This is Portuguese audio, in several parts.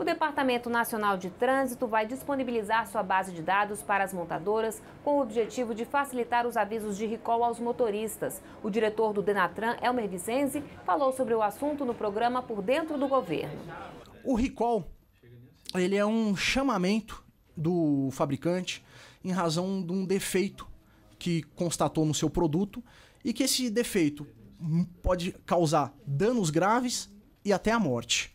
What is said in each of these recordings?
O Departamento Nacional de Trânsito vai disponibilizar sua base de dados para as montadoras com o objetivo de facilitar os avisos de recall aos motoristas. O diretor do Denatran, Elmer Vicenzi, falou sobre o assunto no programa Por Dentro do Governo. O recall ele é um chamamento do fabricante em razão de um defeito que constatou no seu produto e que esse defeito pode causar danos graves e até a morte.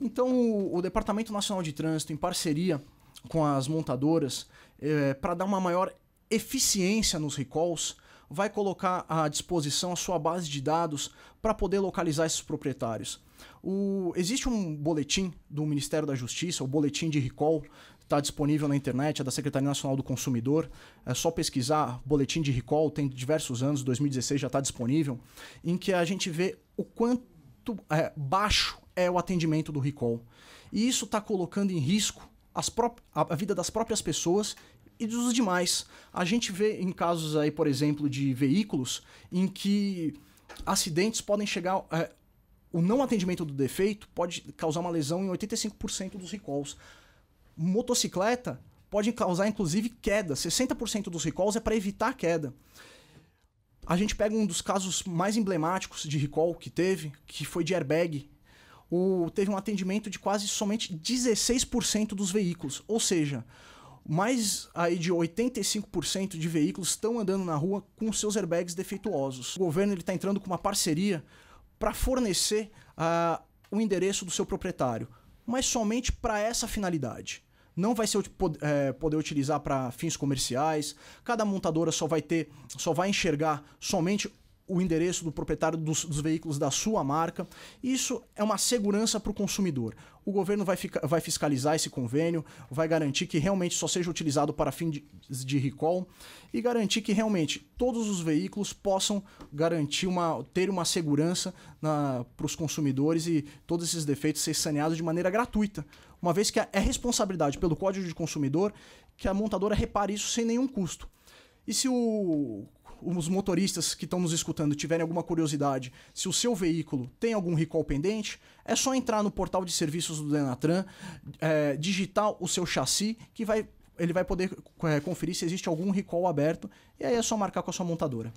Então, o, o Departamento Nacional de Trânsito, em parceria com as montadoras, é, para dar uma maior eficiência nos recalls, vai colocar à disposição a sua base de dados para poder localizar esses proprietários. O, existe um boletim do Ministério da Justiça, o boletim de recall, está disponível na internet, é da Secretaria Nacional do Consumidor. É só pesquisar boletim de recall, tem diversos anos, 2016 já está disponível, em que a gente vê o quanto é, baixo é o atendimento do recall. E isso está colocando em risco a vida das próprias pessoas e dos demais. A gente vê em casos aí, por exemplo, de veículos em que acidentes podem chegar. É, o não atendimento do defeito pode causar uma lesão em 85% dos recalls. Motocicleta pode causar, inclusive, queda. 60% dos recalls é para evitar queda. A gente pega um dos casos mais emblemáticos de recall que teve, que foi de airbag o, teve um atendimento de quase somente 16% dos veículos. Ou seja, mais aí de 85% de veículos estão andando na rua com seus airbags defeituosos. O governo está entrando com uma parceria para fornecer uh, o endereço do seu proprietário, mas somente para essa finalidade. Não vai ser, é, poder utilizar para fins comerciais. Cada montadora só vai ter, só vai enxergar somente o endereço do proprietário dos, dos, veículos da sua marca. Isso é uma segurança para o consumidor. O governo vai, fica, vai fiscalizar esse convênio, vai garantir que realmente só seja utilizado para fins de, de recall e garantir que realmente todos os veículos possam garantir uma, ter uma segurança para os consumidores e todos esses defeitos serem saneados de maneira gratuita. Uma vez que é responsabilidade pelo Código de Consumidor que a montadora repare isso sem nenhum custo. E se o os motoristas que estão nos escutando tiverem alguma curiosidade se o seu veículo tem algum recall pendente, é só entrar no portal de serviços do Denatran, é, digitar o seu chassi, que vai, ele vai poder é, conferir se existe algum recall aberto, e aí é só marcar com a sua montadora.